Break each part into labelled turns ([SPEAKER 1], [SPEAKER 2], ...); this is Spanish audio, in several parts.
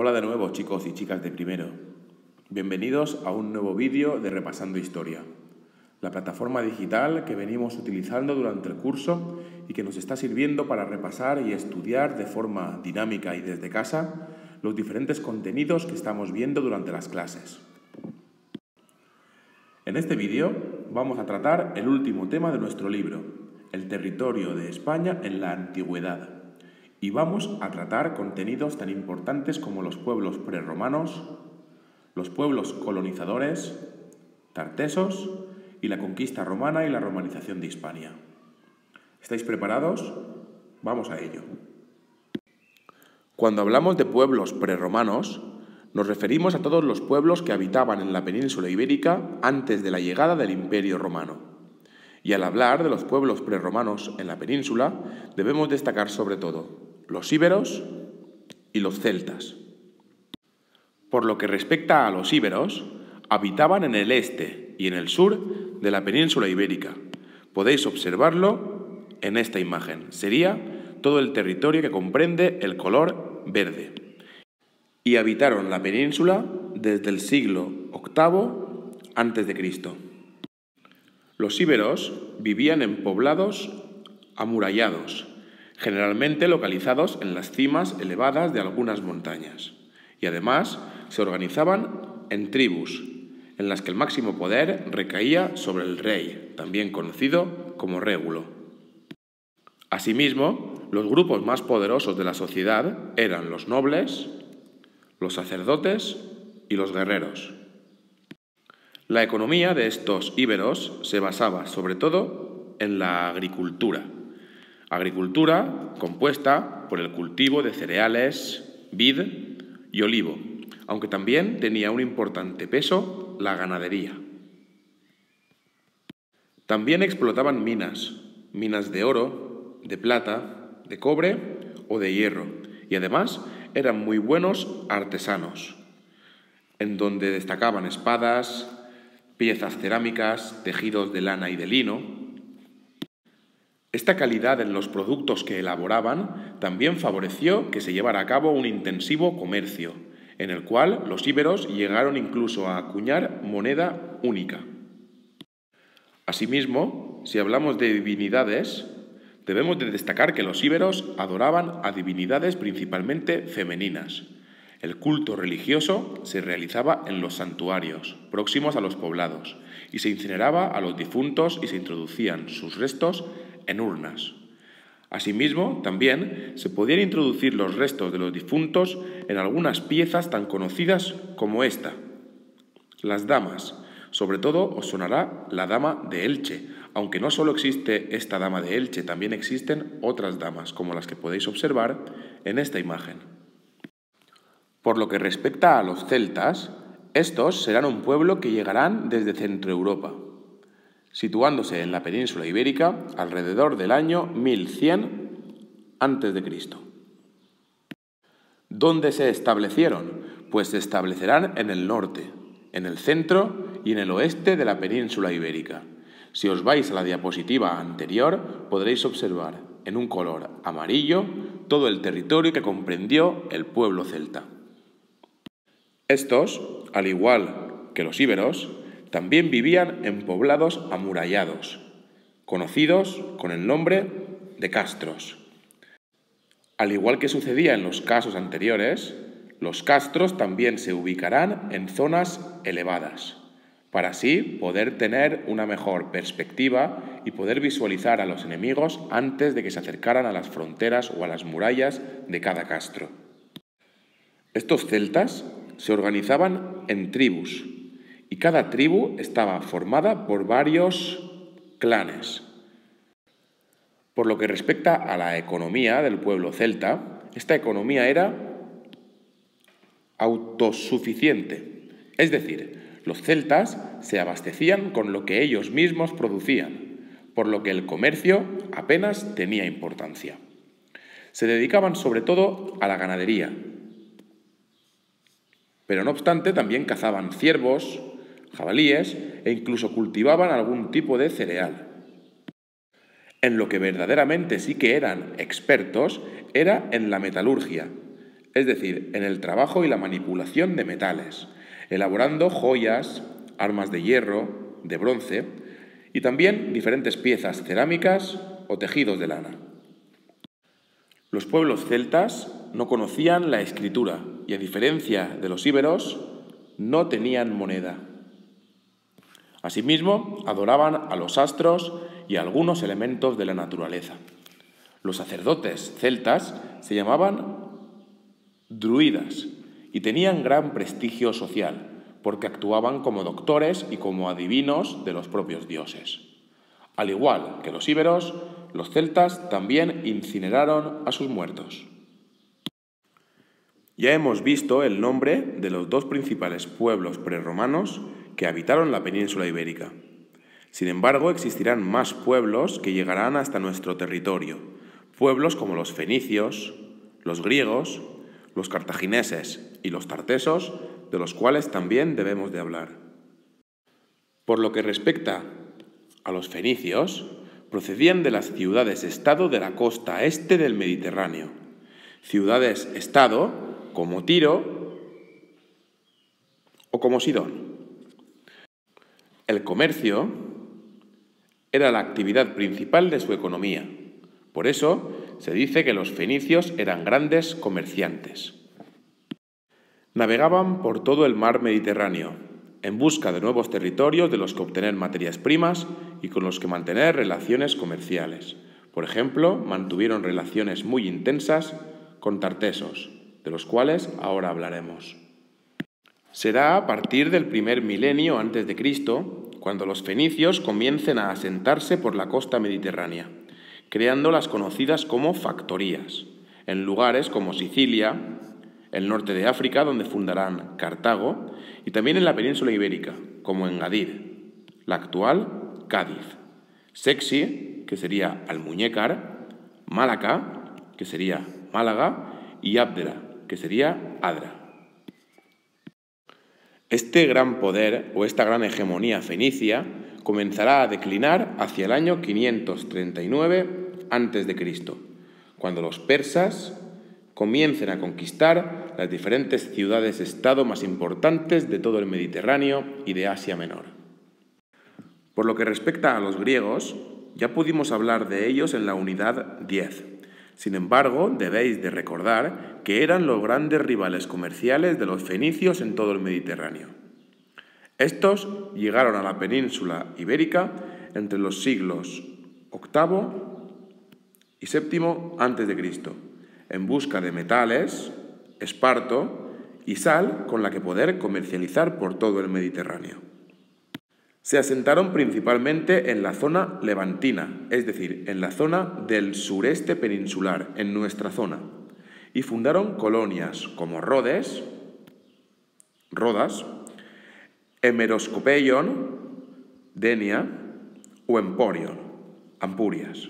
[SPEAKER 1] Hola de nuevo chicos y chicas de primero. Bienvenidos a un nuevo vídeo de Repasando Historia, la plataforma digital que venimos utilizando durante el curso y que nos está sirviendo para repasar y estudiar de forma dinámica y desde casa los diferentes contenidos que estamos viendo durante las clases. En este vídeo vamos a tratar el último tema de nuestro libro, el territorio de España en la antigüedad y vamos a tratar contenidos tan importantes como los pueblos prerromanos, los pueblos colonizadores, tartesos y la conquista romana y la romanización de Hispania. ¿Estáis preparados? Vamos a ello. Cuando hablamos de pueblos prerromanos, nos referimos a todos los pueblos que habitaban en la península ibérica antes de la llegada del Imperio romano. Y al hablar de los pueblos preromanos en la península, debemos destacar sobre todo los íberos y los celtas. Por lo que respecta a los íberos, habitaban en el este y en el sur de la península ibérica. Podéis observarlo en esta imagen. Sería todo el territorio que comprende el color verde. Y habitaron la península desde el siglo VIII a.C. Los íberos vivían en poblados amurallados, generalmente localizados en las cimas elevadas de algunas montañas, y además se organizaban en tribus, en las que el máximo poder recaía sobre el rey, también conocido como régulo. Asimismo, los grupos más poderosos de la sociedad eran los nobles, los sacerdotes y los guerreros. La economía de estos íberos se basaba sobre todo en la agricultura. Agricultura compuesta por el cultivo de cereales, vid y olivo, aunque también tenía un importante peso la ganadería. También explotaban minas, minas de oro, de plata, de cobre o de hierro, y además eran muy buenos artesanos, en donde destacaban espadas, piezas cerámicas, tejidos de lana y de lino, esta calidad en los productos que elaboraban también favoreció que se llevara a cabo un intensivo comercio, en el cual los íberos llegaron incluso a acuñar moneda única. Asimismo, si hablamos de divinidades, debemos de destacar que los íberos adoraban a divinidades principalmente femeninas. El culto religioso se realizaba en los santuarios, próximos a los poblados, y se incineraba a los difuntos y se introducían sus restos en urnas. Asimismo, también se podían introducir los restos de los difuntos en algunas piezas tan conocidas como esta. Las damas. Sobre todo os sonará la dama de Elche, aunque no solo existe esta dama de Elche, también existen otras damas, como las que podéis observar en esta imagen. Por lo que respecta a los celtas, estos serán un pueblo que llegarán desde Europa situándose en la península ibérica alrededor del año 1100 a.C. ¿Dónde se establecieron? Pues se establecerán en el norte, en el centro y en el oeste de la península ibérica. Si os vais a la diapositiva anterior, podréis observar en un color amarillo todo el territorio que comprendió el pueblo celta. Estos, al igual que los íberos, también vivían en poblados amurallados, conocidos con el nombre de castros. Al igual que sucedía en los casos anteriores, los castros también se ubicarán en zonas elevadas, para así poder tener una mejor perspectiva y poder visualizar a los enemigos antes de que se acercaran a las fronteras o a las murallas de cada castro. Estos celtas se organizaban en tribus, y cada tribu estaba formada por varios clanes. Por lo que respecta a la economía del pueblo celta, esta economía era autosuficiente, es decir, los celtas se abastecían con lo que ellos mismos producían, por lo que el comercio apenas tenía importancia. Se dedicaban sobre todo a la ganadería, pero no obstante también cazaban ciervos, jabalíes e incluso cultivaban algún tipo de cereal. En lo que verdaderamente sí que eran expertos era en la metalurgia, es decir, en el trabajo y la manipulación de metales, elaborando joyas, armas de hierro, de bronce y también diferentes piezas cerámicas o tejidos de lana. Los pueblos celtas no conocían la escritura y a diferencia de los íberos, no tenían moneda. Asimismo, adoraban a los astros y algunos elementos de la naturaleza. Los sacerdotes celtas se llamaban druidas y tenían gran prestigio social, porque actuaban como doctores y como adivinos de los propios dioses. Al igual que los íberos, los celtas también incineraron a sus muertos. Ya hemos visto el nombre de los dos principales pueblos preromanos que habitaron la península ibérica. Sin embargo, existirán más pueblos que llegarán hasta nuestro territorio, pueblos como los fenicios, los griegos, los cartagineses y los tartesos, de los cuales también debemos de hablar. Por lo que respecta a los fenicios, procedían de las ciudades-estado de la costa este del Mediterráneo. Ciudades-estado como Tiro o como Sidón. El comercio era la actividad principal de su economía. Por eso se dice que los fenicios eran grandes comerciantes. Navegaban por todo el mar Mediterráneo, en busca de nuevos territorios de los que obtener materias primas y con los que mantener relaciones comerciales. Por ejemplo, mantuvieron relaciones muy intensas con Tartesos, de los cuales ahora hablaremos. Será a partir del primer milenio antes de Cristo cuando los fenicios comiencen a asentarse por la costa mediterránea, creando las conocidas como factorías, en lugares como Sicilia, el norte de África, donde fundarán Cartago, y también en la península ibérica, como en Gadir, la actual Cádiz, Sexi, que sería Almuñécar, Málaca, que sería Málaga, y Abdera, que sería Adra. Este gran poder o esta gran hegemonía fenicia comenzará a declinar hacia el año 539 a.C., cuando los persas comiencen a conquistar las diferentes ciudades-estado más importantes de todo el Mediterráneo y de Asia Menor. Por lo que respecta a los griegos, ya pudimos hablar de ellos en la unidad 10. Sin embargo, debéis de recordar que eran los grandes rivales comerciales de los fenicios en todo el Mediterráneo. Estos llegaron a la península ibérica entre los siglos VIII y VII a.C., en busca de metales, esparto y sal con la que poder comercializar por todo el Mediterráneo se asentaron principalmente en la zona levantina, es decir, en la zona del sureste peninsular, en nuestra zona, y fundaron colonias como Rhodes, Rodas, Emeroscopeion, Denia o Emporion, Ampurias.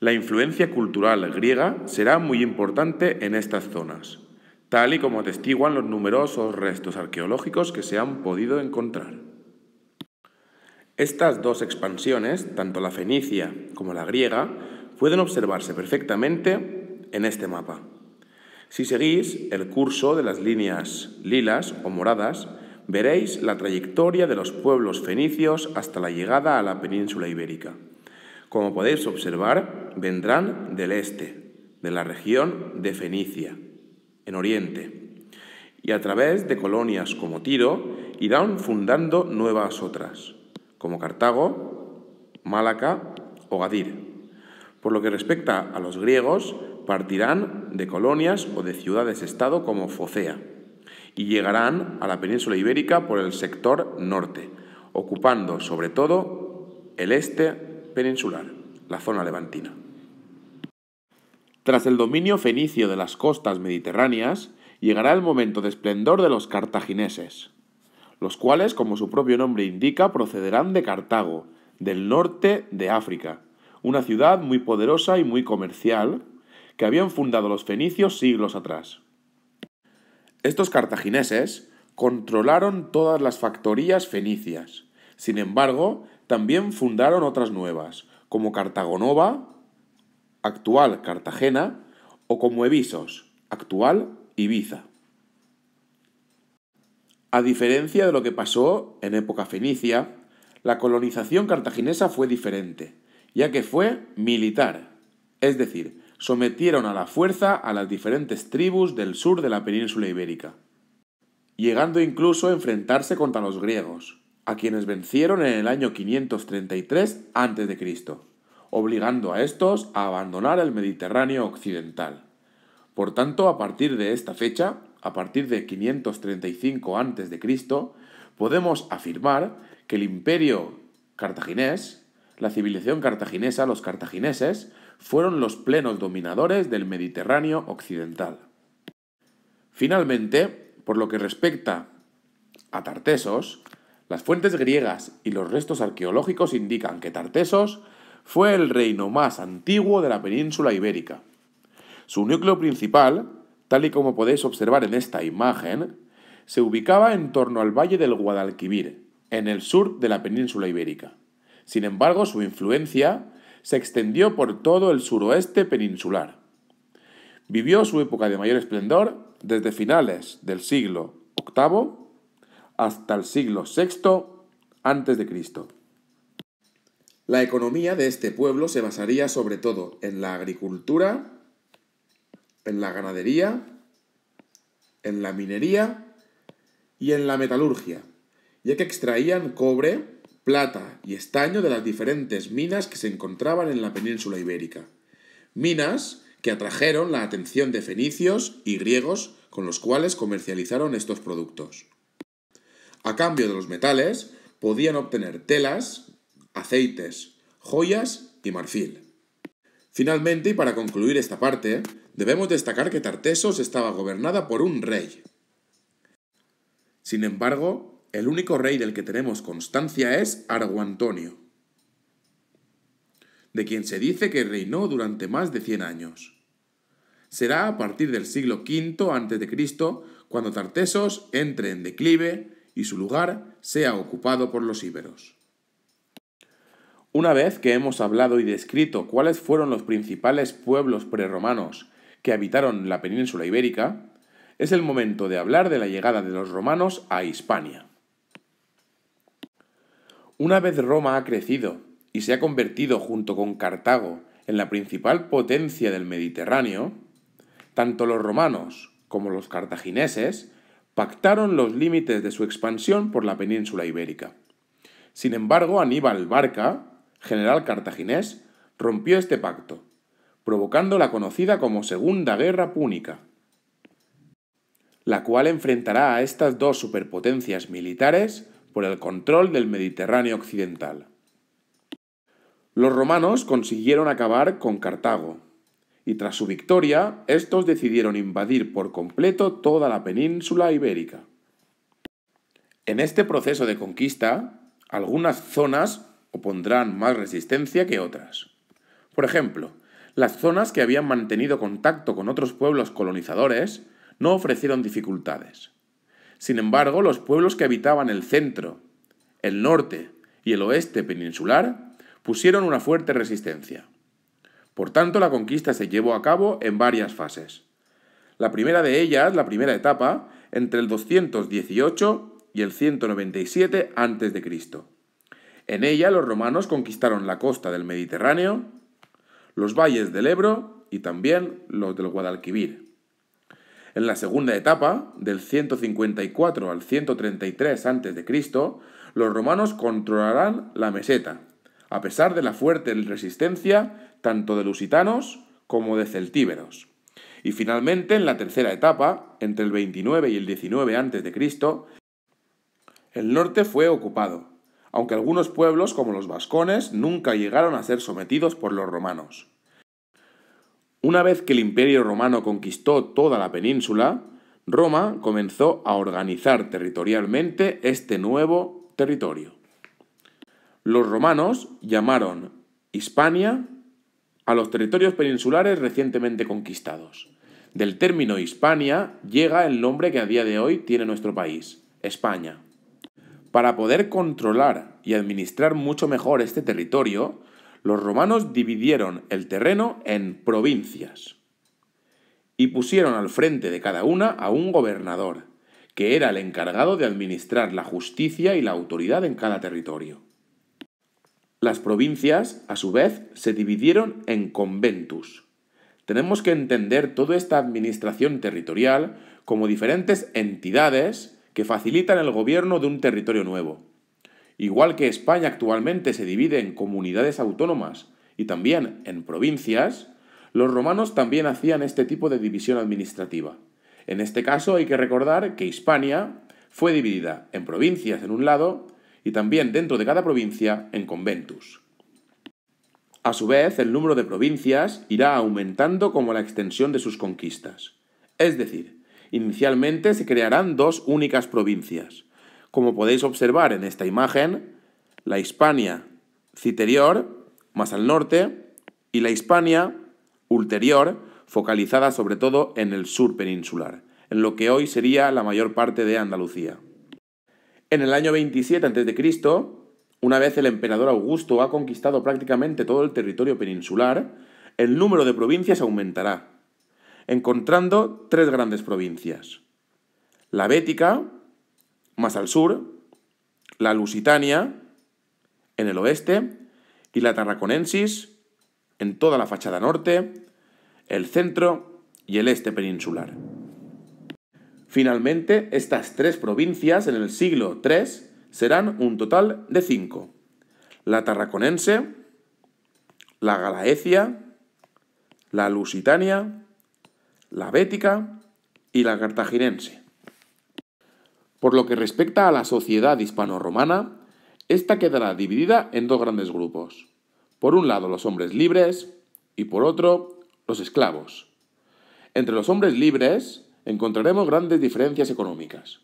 [SPEAKER 1] La influencia cultural griega será muy importante en estas zonas, tal y como atestiguan los numerosos restos arqueológicos que se han podido encontrar. Estas dos expansiones, tanto la fenicia como la griega, pueden observarse perfectamente en este mapa. Si seguís el curso de las líneas lilas o moradas, veréis la trayectoria de los pueblos fenicios hasta la llegada a la península ibérica. Como podéis observar, vendrán del este, de la región de Fenicia, en Oriente, y a través de colonias como Tiro irán fundando nuevas otras como Cartago, Málaca o Gadir. Por lo que respecta a los griegos, partirán de colonias o de ciudades-estado como Focea y llegarán a la península ibérica por el sector norte, ocupando sobre todo el este peninsular, la zona levantina. Tras el dominio fenicio de las costas mediterráneas, llegará el momento de esplendor de los cartagineses los cuales, como su propio nombre indica, procederán de Cartago, del norte de África, una ciudad muy poderosa y muy comercial que habían fundado los fenicios siglos atrás. Estos cartagineses controlaron todas las factorías fenicias. Sin embargo, también fundaron otras nuevas, como Cartagonova, actual Cartagena, o como Evisos, actual Ibiza. A diferencia de lo que pasó en época fenicia, la colonización cartaginesa fue diferente, ya que fue militar, es decir, sometieron a la fuerza a las diferentes tribus del sur de la península ibérica, llegando incluso a enfrentarse contra los griegos, a quienes vencieron en el año 533 a.C., obligando a estos a abandonar el Mediterráneo occidental. Por tanto, a partir de esta fecha, a partir de 535 a.C., podemos afirmar que el imperio cartaginés, la civilización cartaginesa, los cartagineses, fueron los plenos dominadores del Mediterráneo occidental. Finalmente, por lo que respecta a Tartesos, las fuentes griegas y los restos arqueológicos indican que Tartesos fue el reino más antiguo de la península ibérica. Su núcleo principal tal y como podéis observar en esta imagen, se ubicaba en torno al valle del Guadalquivir, en el sur de la península ibérica. Sin embargo, su influencia se extendió por todo el suroeste peninsular. Vivió su época de mayor esplendor desde finales del siglo VIII hasta el siglo VI a.C. La economía de este pueblo se basaría sobre todo en la agricultura en la ganadería, en la minería y en la metalurgia, ya que extraían cobre, plata y estaño de las diferentes minas que se encontraban en la península ibérica. Minas que atrajeron la atención de fenicios y griegos con los cuales comercializaron estos productos. A cambio de los metales, podían obtener telas, aceites, joyas y marfil. Finalmente, y para concluir esta parte, debemos destacar que Tartessos estaba gobernada por un rey. Sin embargo, el único rey del que tenemos constancia es Antonio, de quien se dice que reinó durante más de 100 años. Será a partir del siglo V a.C. cuando Tartessos entre en declive y su lugar sea ocupado por los íberos. Una vez que hemos hablado y descrito cuáles fueron los principales pueblos preromanos que habitaron la península ibérica, es el momento de hablar de la llegada de los romanos a Hispania. Una vez Roma ha crecido y se ha convertido junto con Cartago en la principal potencia del Mediterráneo, tanto los romanos como los cartagineses pactaron los límites de su expansión por la península ibérica. Sin embargo, Aníbal Barca, general cartaginés, rompió este pacto, provocando la conocida como Segunda Guerra Púnica, la cual enfrentará a estas dos superpotencias militares por el control del Mediterráneo occidental. Los romanos consiguieron acabar con Cartago, y tras su victoria, estos decidieron invadir por completo toda la península ibérica. En este proceso de conquista, algunas zonas opondrán más resistencia que otras. Por ejemplo, las zonas que habían mantenido contacto con otros pueblos colonizadores no ofrecieron dificultades. Sin embargo, los pueblos que habitaban el centro, el norte y el oeste peninsular pusieron una fuerte resistencia. Por tanto, la conquista se llevó a cabo en varias fases. La primera de ellas, la primera etapa, entre el 218 y el 197 a.C. En ella los romanos conquistaron la costa del Mediterráneo, los valles del Ebro y también los del Guadalquivir. En la segunda etapa, del 154 al 133 a.C., los romanos controlarán la meseta, a pesar de la fuerte resistencia tanto de lusitanos como de celtíberos. Y finalmente, en la tercera etapa, entre el 29 y el 19 a.C., el norte fue ocupado, aunque algunos pueblos, como los vascones, nunca llegaron a ser sometidos por los romanos. Una vez que el Imperio romano conquistó toda la península, Roma comenzó a organizar territorialmente este nuevo territorio. Los romanos llamaron Hispania a los territorios peninsulares recientemente conquistados. Del término Hispania llega el nombre que a día de hoy tiene nuestro país, España. Para poder controlar y administrar mucho mejor este territorio, los romanos dividieron el terreno en provincias y pusieron al frente de cada una a un gobernador, que era el encargado de administrar la justicia y la autoridad en cada territorio. Las provincias, a su vez, se dividieron en conventus. Tenemos que entender toda esta administración territorial como diferentes entidades que facilitan el gobierno de un territorio nuevo. Igual que España actualmente se divide en comunidades autónomas y también en provincias, los romanos también hacían este tipo de división administrativa. En este caso hay que recordar que Hispania fue dividida en provincias en un lado y también dentro de cada provincia en conventus. A su vez, el número de provincias irá aumentando como la extensión de sus conquistas. Es decir, Inicialmente se crearán dos únicas provincias. Como podéis observar en esta imagen, la Hispania citerior, más al norte, y la Hispania ulterior, focalizada sobre todo en el sur peninsular, en lo que hoy sería la mayor parte de Andalucía. En el año 27 a.C., una vez el emperador Augusto ha conquistado prácticamente todo el territorio peninsular, el número de provincias aumentará, encontrando tres grandes provincias. La Bética, más al sur, la Lusitania, en el oeste, y la Tarraconensis, en toda la fachada norte, el centro y el este peninsular. Finalmente, estas tres provincias en el siglo III serán un total de cinco. La Tarraconense, la Galaecia, la Lusitania la bética y la cartaginense. Por lo que respecta a la sociedad hispano-romana, esta quedará dividida en dos grandes grupos. Por un lado los hombres libres y por otro los esclavos. Entre los hombres libres encontraremos grandes diferencias económicas.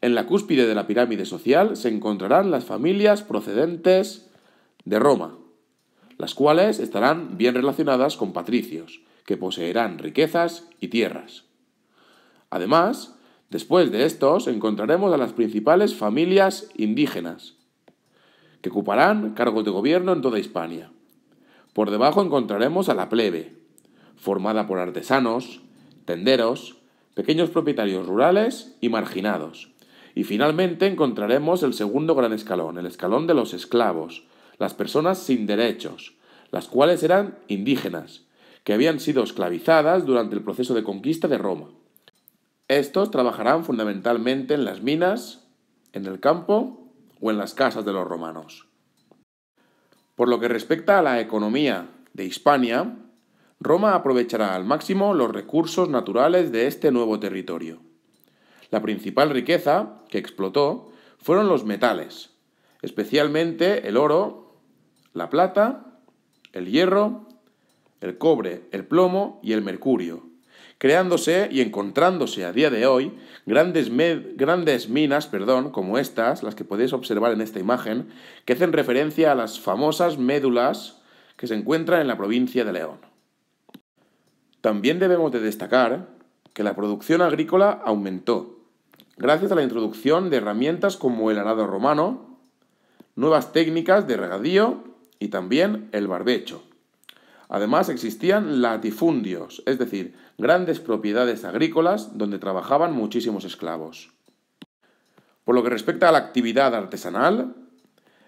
[SPEAKER 1] En la cúspide de la pirámide social se encontrarán las familias procedentes de Roma, las cuales estarán bien relacionadas con patricios, que poseerán riquezas y tierras. Además, después de estos encontraremos a las principales familias indígenas, que ocuparán cargos de gobierno en toda Hispania. Por debajo encontraremos a la plebe, formada por artesanos, tenderos, pequeños propietarios rurales y marginados. Y finalmente encontraremos el segundo gran escalón, el escalón de los esclavos, las personas sin derechos, las cuales eran indígenas, que habían sido esclavizadas durante el proceso de conquista de Roma. Estos trabajarán fundamentalmente en las minas, en el campo o en las casas de los romanos. Por lo que respecta a la economía de Hispania, Roma aprovechará al máximo los recursos naturales de este nuevo territorio. La principal riqueza que explotó fueron los metales, especialmente el oro, la plata, el hierro el cobre, el plomo y el mercurio, creándose y encontrándose a día de hoy grandes, grandes minas perdón, como estas, las que podéis observar en esta imagen, que hacen referencia a las famosas médulas que se encuentran en la provincia de León. También debemos de destacar que la producción agrícola aumentó, gracias a la introducción de herramientas como el arado romano, nuevas técnicas de regadío y también el barbecho. Además existían latifundios, es decir, grandes propiedades agrícolas donde trabajaban muchísimos esclavos. Por lo que respecta a la actividad artesanal,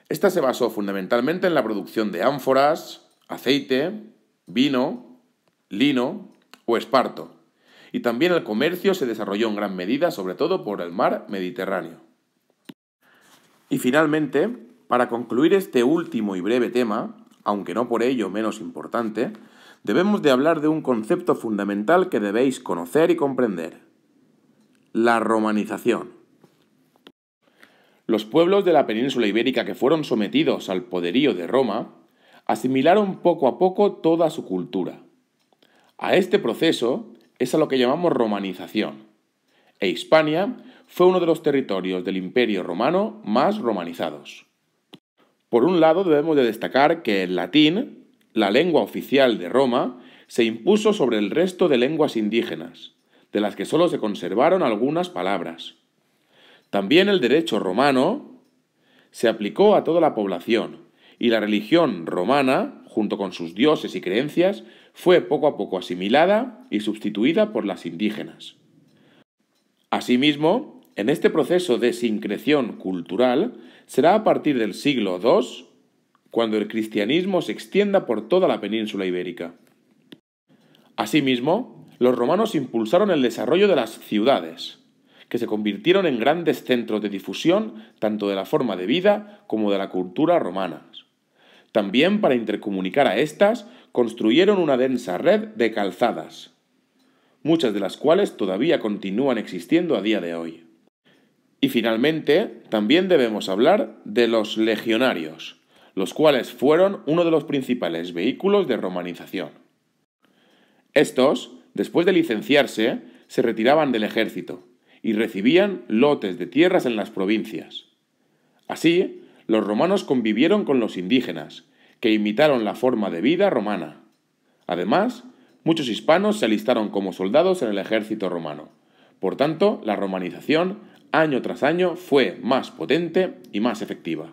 [SPEAKER 1] esta se basó fundamentalmente en la producción de ánforas, aceite, vino, lino o esparto, y también el comercio se desarrolló en gran medida, sobre todo por el mar Mediterráneo. Y finalmente, para concluir este último y breve tema, aunque no por ello menos importante, debemos de hablar de un concepto fundamental que debéis conocer y comprender. La romanización. Los pueblos de la península ibérica que fueron sometidos al poderío de Roma asimilaron poco a poco toda su cultura. A este proceso es a lo que llamamos romanización, e Hispania fue uno de los territorios del Imperio romano más romanizados. Por un lado, debemos de destacar que el latín, la lengua oficial de Roma, se impuso sobre el resto de lenguas indígenas, de las que solo se conservaron algunas palabras. También el derecho romano se aplicó a toda la población, y la religión romana, junto con sus dioses y creencias, fue poco a poco asimilada y sustituida por las indígenas. Asimismo, en este proceso de sincreción cultural Será a partir del siglo II cuando el cristianismo se extienda por toda la península ibérica. Asimismo, los romanos impulsaron el desarrollo de las ciudades, que se convirtieron en grandes centros de difusión tanto de la forma de vida como de la cultura romana. También para intercomunicar a estas, construyeron una densa red de calzadas, muchas de las cuales todavía continúan existiendo a día de hoy. Y finalmente, también debemos hablar de los legionarios, los cuales fueron uno de los principales vehículos de romanización. Estos, después de licenciarse, se retiraban del ejército y recibían lotes de tierras en las provincias. Así, los romanos convivieron con los indígenas, que imitaron la forma de vida romana. Además, muchos hispanos se alistaron como soldados en el ejército romano. Por tanto, la romanización año tras año fue más potente y más efectiva.